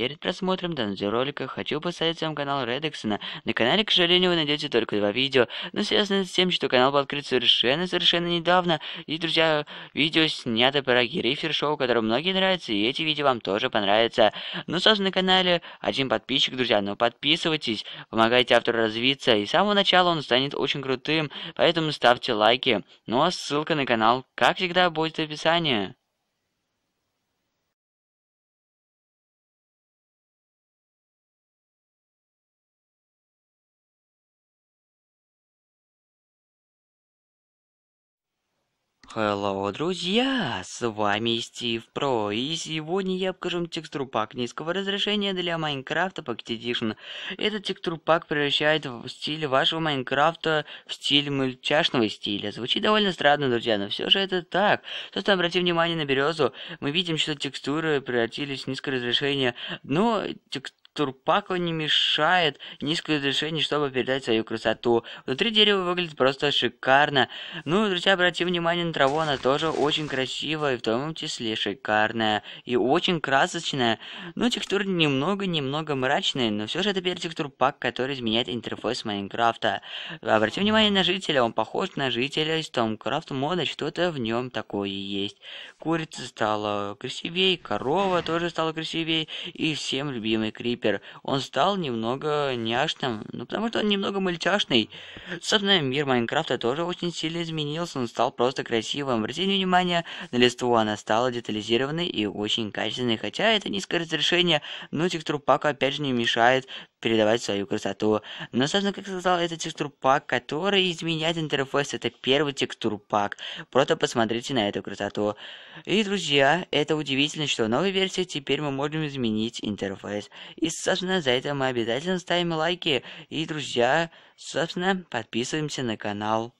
Перед просмотром данного ролика хочу поставить вам канал Редексона. На канале, к сожалению, вы найдете только два видео, но связано с тем, что канал был открыт совершенно-совершенно недавно. И, друзья, видео снято про Герифер Шоу, которое многие нравится, и эти видео вам тоже понравятся. Ну, собственно, на канале один подписчик, друзья, но ну, подписывайтесь, помогайте автору развиться, и с самого начала он станет очень крутым, поэтому ставьте лайки. Ну, а ссылка на канал, как всегда, будет в описании. Hello, друзья! С вами Стив Про, и сегодня я покажу вам текстур пак низкого разрешения для Майнкрафта Pocket Edition. Этот текстур пак превращает в стиль вашего Майнкрафта в стиль мультяшного стиля. Звучит довольно странно, друзья, но все же это так. Собственно, обратим внимание на березу. Мы видим, что текстуры превратились в низкое разрешение, но текст Турпаку не мешает низкое разрешение, чтобы передать свою красоту. Внутри дерева выглядит просто шикарно. Ну, друзья, обратите внимание на траву, она тоже очень красивая, в том числе шикарная. И очень красочная. Ну, текстура немного-немного мрачная, но все же это перетекстур турпак, который изменяет интерфейс Майнкрафта. Обратите внимание на жителя, он похож на жителя из Томкрафт мода, что-то в нем такое есть. Курица стала красивее, корова тоже стала красивее и всем любимый крипер. Питер, он стал немного няшным, ну потому что он немного мультяшный. Собственно, мир Майнкрафта тоже очень сильно изменился, он стал просто красивым. Обратите внимание на листву, она стала детализированной и очень качественной, хотя это низкое разрешение, но текстур пака опять же не мешает передавать свою красоту. Но, собственно, как сказал, это текстурпак, который изменяет интерфейс. Это первый текстурпак. Просто посмотрите на эту красоту. И, друзья, это удивительно, что в новой версии теперь мы можем изменить интерфейс. И, собственно, за это мы обязательно ставим лайки. И, друзья, собственно, подписываемся на канал.